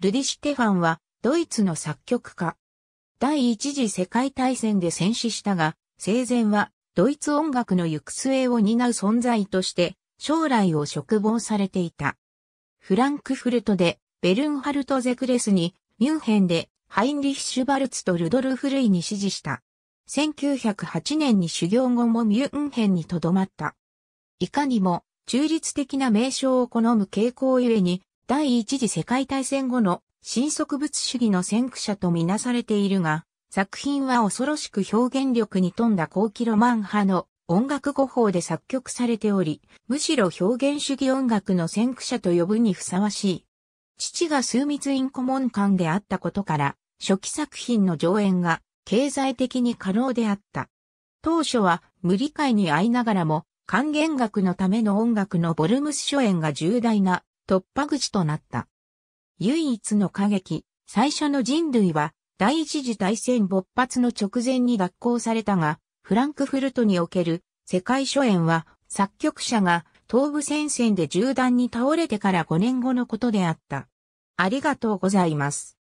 ルディ・シテファンは、ドイツの作曲家。第一次世界大戦で戦死したが、生前は、ドイツ音楽の行く末を担う存在として、将来を嘱望されていた。フランクフルトで、ベルンハルト・ゼクレスに、ミュンヘンで、ハインリッシュ・バルツとルドルフ・ルイに指示した。1908年に修行後もミュンヘンに留まった。いかにも、中立的な名称を好む傾向ゆえに、第一次世界大戦後の新植物主義の先駆者とみなされているが、作品は恐ろしく表現力に富んだ高キロマン派の音楽語法で作曲されており、むしろ表現主義音楽の先駆者と呼ぶにふさわしい。父が枢密院顧問官であったことから、初期作品の上演が経済的に可能であった。当初は無理解にあいながらも、還元学のための音楽のボルムス初演が重大な突破口となった。唯一の過激、最初の人類は、第一次大戦勃発の直前に学校されたが、フランクフルトにおける世界初演は、作曲者が東部戦線で銃弾に倒れてから5年後のことであった。ありがとうございます。